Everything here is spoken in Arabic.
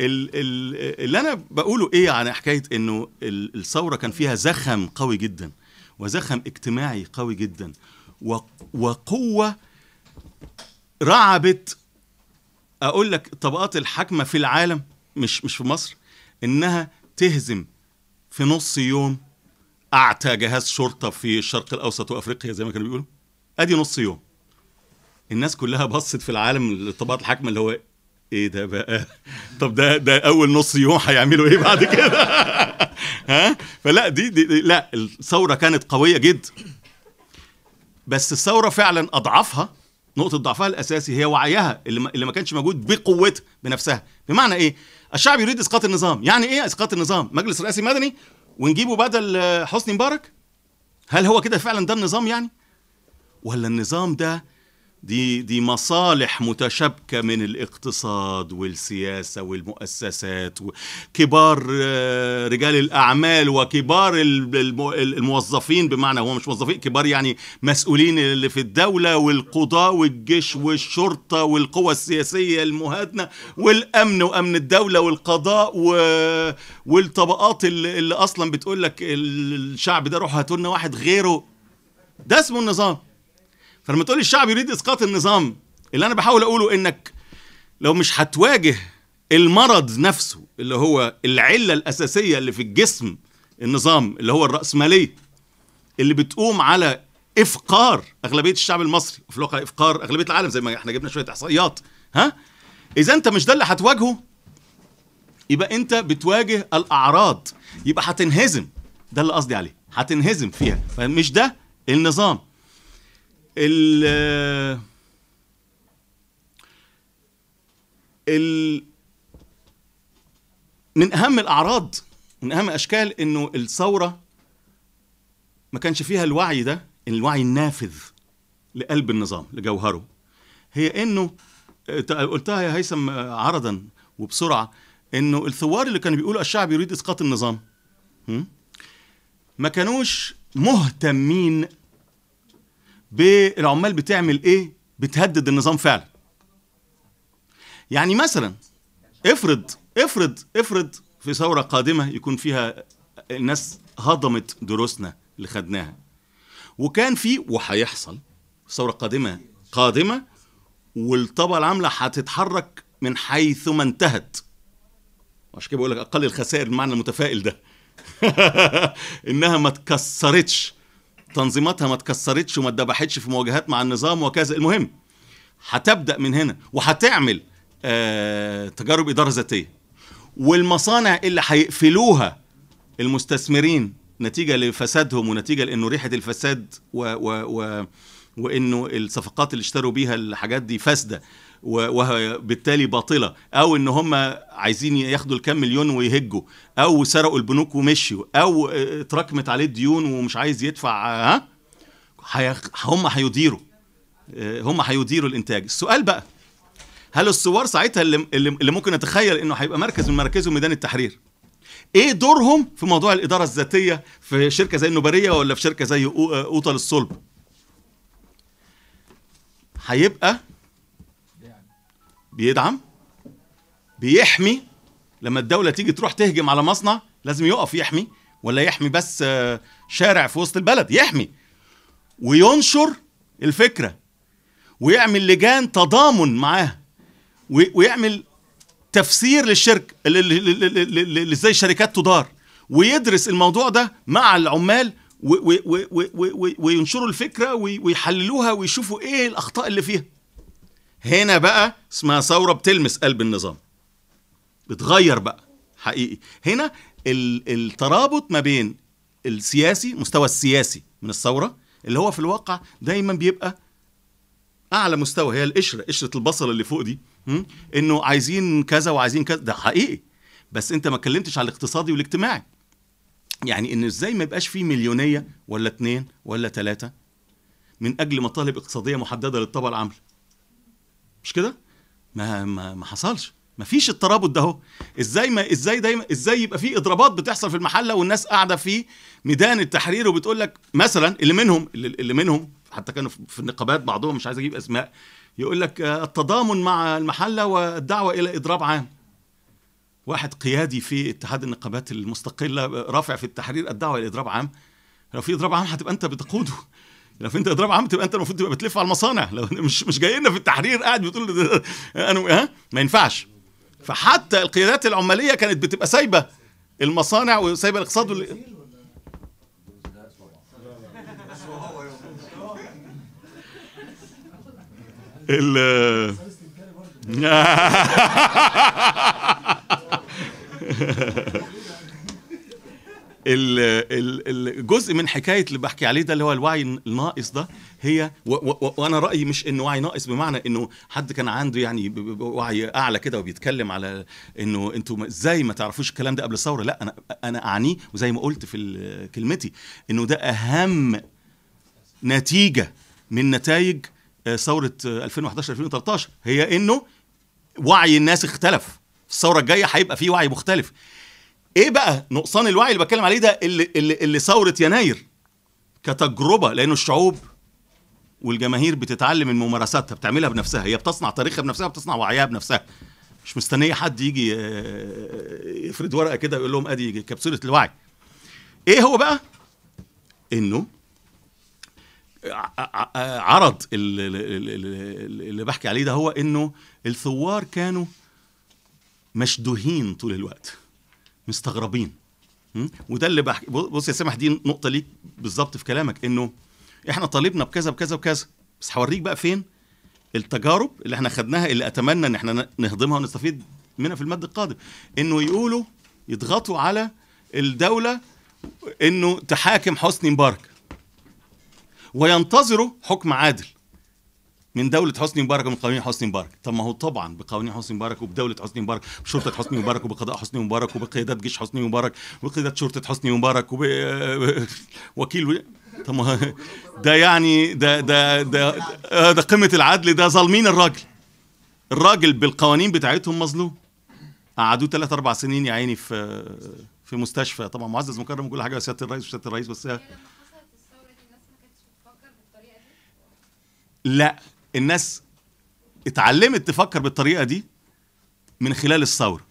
اللي انا بقوله ايه عن يعني حكايه انه الثوره كان فيها زخم قوي جدا وزخم اجتماعي قوي جدا وقوه رعبت اقول لك الطبقات الحاكمه في العالم مش مش في مصر انها تهزم في نص يوم اعتى جهاز شرطه في الشرق الاوسط وافريقيا زي ما كانوا بيقولوا ادي نص يوم الناس كلها بصت في العالم الطبقات الحاكمه اللي هو ايه ده بقى طب ده ده اول نص يوم هيعملوا ايه بعد كده ها فلا دي, دي, دي لا الثوره كانت قويه جدا بس الثوره فعلا اضعفها نقطه ضعفها الاساسي هي وعيها اللي اللي ما كانش موجود بقوتها بنفسها بمعنى ايه الشعب يريد اسقاط النظام يعني ايه اسقاط النظام مجلس رئاسي مدني ونجيبه بدل آه، حسني مبارك هل هو كده فعلا ده النظام يعني ولا النظام ده دي دي مصالح متشابكه من الاقتصاد والسياسه والمؤسسات وكبار آه، رجال الاعمال وكبار الموظفين بمعنى هو مش موظفين كبار يعني مسؤولين اللي في الدوله والقضاء والجيش والشرطه والقوى السياسيه المهادنه والامن وامن الدوله والقضاء والطبقات اللي, اللي اصلا بتقول لك الشعب ده روح هاتوا لنا واحد غيره ده اسمه النظام فلما تقول الشعب يريد اسقاط النظام اللي انا بحاول اقوله انك لو مش هتواجه المرض نفسه اللي هو العله الاساسيه اللي في الجسم النظام اللي هو الراسماليه اللي بتقوم على افقار اغلبيه الشعب المصري وفي الواقع افقار اغلبيه العالم زي ما احنا جبنا شويه احصائيات ها اذا انت مش ده اللي هتواجهه يبقى انت بتواجه الاعراض يبقى هتنهزم ده اللي قصدي عليه هتنهزم فيها فمش ده النظام ال ال من اهم الاعراض من اهم اشكال انه الثوره ما كانش فيها الوعي ده الوعي النافذ لقلب النظام لجوهره هي انه قلتها يا هيثم عرضا وبسرعه انه الثوار اللي كانوا بيقولوا الشعب يريد اسقاط النظام ما كانوش مهتمين بالعمال بتعمل ايه بتهدد النظام فعلا يعني مثلا افرض افرض افرض في ثوره قادمه يكون فيها الناس هضمت دروسنا اللي خدناها وكان في وهيحصل ثوره قادمه قادمه والطبقه العامله هتتحرك من حيث ما انتهت عشان كده بقول لك اقل الخسائر المعنى المتفائل ده انها ما اتكسرتش تنظيماتها ما اتكسرتش وما اتذبحتش في مواجهات مع النظام وكذا المهم هتبدا من هنا وهتعمل آه تجارب اداره ذاتيه والمصانع اللي هيقفلوها المستثمرين نتيجه لفسادهم ونتيجه لانه ريحه الفساد و, و, و وانه الصفقات اللي اشتروا بيها الحاجات دي فاسده وبالتالي باطله او ان هم عايزين ياخدوا الكام مليون ويهجوا او سرقوا البنوك ومشوا او آه، اتراكمت عليه الديون ومش عايز يدفع آه، ها هم هيديروا آه، هم هيديروا الانتاج السؤال بقى هل الثوار ساعتها اللي, اللي ممكن اتخيل انه هيبقى مركز من مراكزهم ميدان التحرير ايه دورهم في موضوع الاداره الذاتيه في شركه زي النوباريه ولا في شركه زي اوطه للصلب هيبقى بيدعم بيحمي لما الدوله تيجي تروح تهجم على مصنع لازم يقف يحمي ولا يحمي بس آه، شارع في وسط البلد يحمي وينشر الفكره ويعمل لجان تضامن معاها ويعمل تفسير للشركه ازاي الشركات تدار ويدرس الموضوع ده مع العمال وينشروا الفكره ويحللوها ويشوفوا ايه الاخطاء اللي فيها هنا بقى اسمها ثوره بتلمس قلب النظام بتغير بقى حقيقي هنا الترابط ما بين السياسي مستوى السياسي من الثوره اللي هو في الواقع دايما بيبقى اعلى مستوى هي القشره قشره البصل اللي فوق دي انه عايزين كذا وعايزين كذا ده حقيقي بس انت ما اتكلمتش على الاقتصادي والاجتماعي يعني ان ازاي ما يبقاش في مليونيه ولا اتنين ولا تلاته من اجل مطالب اقتصاديه محدده للطبقه العامله مش كده ما ما, ما حصلش ما فيش الترابط ده اهو ازاي ما ازاي دايما ازاي يبقى في اضرابات بتحصل في المحله والناس قاعده في ميدان التحرير وبتقول لك مثلا اللي منهم اللي منهم حتى كانوا في النقابات بعضهم مش عايز اجيب اسماء يقول لك آه، التضامن مع المحله والدعوه الى اضراب عام واحد قيادي في اتحاد النقابات المستقله آه، رافع في التحرير الدعوه الى اضراب عام لو في اضراب عام هتبقى انت بتقوده لو انت اضراب عام تبقى انت المفروض تبقى بتلف على المصانع لو مش مش جاي لنا في التحرير قاعد بتقول انا ها ما ينفعش فحتى القيادات العماليه كانت بتبقى سايبه المصانع وسايبه الاقتصاد وال... ال الجزء من حكايه اللي بحكي عليه ده اللي هو الوعي الناقص ده هي وانا رايي مش انه وعي ناقص بمعنى انه حد كان عنده يعني وعي اعلى كده وبيتكلم على انه انتوا ازاي ما تعرفوش الكلام ده قبل الثوره لا انا انا اعنيه وزي ما قلت في كلمتي انه ده اهم نتيجه من نتائج آه، ثوره 2011 آه، 2013 هي انه وعي الناس اختلف الثوره الجايه هيبقى في وعي مختلف ايه بقى نقصان الوعي اللي بتكلم عليه ده اللي اللي, اللي ثوره يناير كتجربه لانه الشعوب والجماهير بتتعلم من ممارساتها بتعملها بنفسها هي بتصنع تاريخها بنفسها بتصنع وعيها بنفسها مش مستنيه حد يجي آه، آه، يفرد ورقه كده يقول لهم ادي كبسوله الوعي ايه هو بقى انه عرض اللي بحكي عليه ده هو انه الثوار كانوا مشدوهين طول الوقت مستغربين وده اللي بحكي بص يا سامح دي نقطه ليك بالظبط في كلامك انه احنا طالبنا بكذا بكذا بكذا بس هوريك بقى فين التجارب اللي احنا خدناها اللي اتمنى ان احنا نهضمها ونستفيد منها في المد القادم انه يقولوا يضغطوا على الدوله انه تحاكم حسني مبارك وينتظروا حكم عادل من دوله حسني مبارك ومن قوانين حسني مبارك طب ما هو طبعا بقوانين حسني مبارك وبدوله حسني مبارك بشرطة حسني مبارك وبقضاء حسني مبارك وبقيادات جيش حسني مبارك وبقيادات شرطه حسني مبارك ووكيل طب ما ده يعني ده ده ده ده, ده قمه العدل ده ظالمين الراجل الراجل بالقوانين بتاعتهم مظلوم قعدوه ثلاث اربع سنين يا عيني في في مستشفى طبعا معزز مكرم وكل حاجه سياده الرئيس وسياده الرئيس بس لا الناس اتعلمت تفكر بالطريقه دي من خلال الثوره